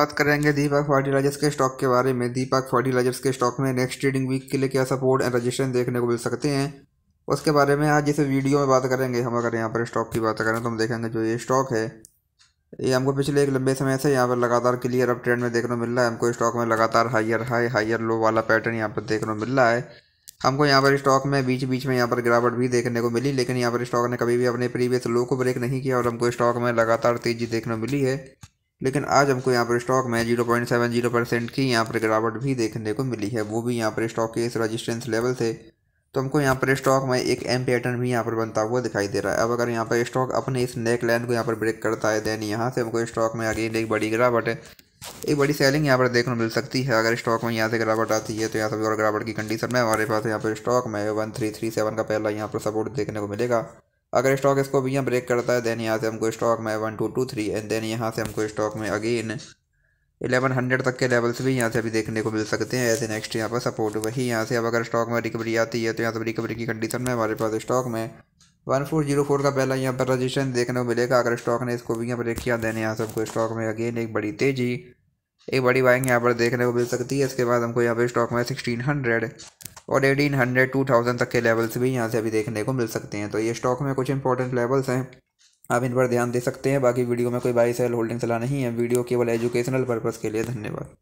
बात करेंगे दीपक फर्टिलाइजर्स के स्टॉक के बारे में दीपक फर्टिलाइजर्स के स्टॉक में नेक्स्ट ट्रेडिंग वीक के लिए क्या सपोर्ट एंड रजिस्ट्रेशन देखने को मिल सकते हैं उसके बारे में आज जैसे वीडियो में बात करेंगे हम अगर यहाँ पर स्टॉक की बात करें तो हम देखेंगे जो ये स्टॉक है ये हमको पिछले एक लंबे समय से यहाँ पर लगातार क्लियर अप ट्रेंड में देखने को मिल रहा है हमको स्टॉक में लगातार हाइयर हाई हाइयर लो वाला पैटर्न यहाँ पर देखने को मिल रहा है हमको यहाँ पर स्टॉक में बीच बीच में यहाँ पर गिरावट भी देखने को मिली लेकिन यहाँ पर स्टॉक ने कभी भी अपने प्रीवियस लो को ब्रेक नहीं किया और हमको स्टॉक में लगातार तेजी देखने को मिली है लेकिन आज हमको यहाँ पर स्टॉक में zero point seven zero percent की यहाँ पर गिरावट भी देखने को मिली है वो भी यहाँ पर स्टॉक के इस रजिस्टेंस लेवल से तो हमको यहाँ पर स्टॉक में एक एम पैटर्न भी यहाँ पर बनता हुआ दिखाई दे रहा है अब अगर यहाँ पर स्टॉक अपने इस नेक लाइन को यहाँ पर ब्रेक करता है देन यहाँ से हमको स्टॉक में आगे एक बड़ी गिरावट है एक बड़ी सेलिंग यहाँ पर देखने मिल सकती है अगर स्टॉक में यहाँ से गिरावट आती है तो यहाँ से और गिरावट की कंडीशन में हमारे पास यहाँ पर स्टॉक में वन थ्री थ्री सेवन का पहला यहाँ पर सपोर्ट देखने को मिलेगा अगर स्टॉक इसको भी यहाँ ब्रेक करता है देन यहाँ से हमको स्टॉक में one two two three and then यहाँ से हमको स्टॉक में अगेन एलेवन हंड्रेड तक के लेवल्स भी यहाँ से अभी देखने को मिल सकते हैं ऐसे नेक्स्ट यहाँ पर सपोर्ट वही यहाँ से अब अगर स्टॉक में रिकवरी आती है तो यहाँ से रिकवरी की कंडीशन में हमारे पास स्टॉक में वन फोर जीरो फोर का पहला यहाँ पर रजिस्ट्रेशन देखने को मिलेगा अगर स्टॉक ने इसको भी यहाँ ब्रेक किया देन यहाँ से हमको स्टॉक में अगेन एक बड़ी तेज़ी एक बड़ी बाइंग यहाँ पर देखने को मिल सकती है इसके बाद हमको यहाँ पर स्टॉक में सिक्सटीन हंड्रेड और एटीन हंड्रेड टू थाउजेंड तक के लेवल्स भी यहाँ से अभी देखने को मिल सकते हैं तो ये स्टॉक में कुछ इंपॉर्टेंट लेवल्स हैं आप इन पर ध्यान दे सकते हैं बाकी वीडियो में कोई बाई सेल होल्डिंग सलाह नहीं है वीडियो केवल एजुकेशनल पर्पज़ के लिए धन्यवाद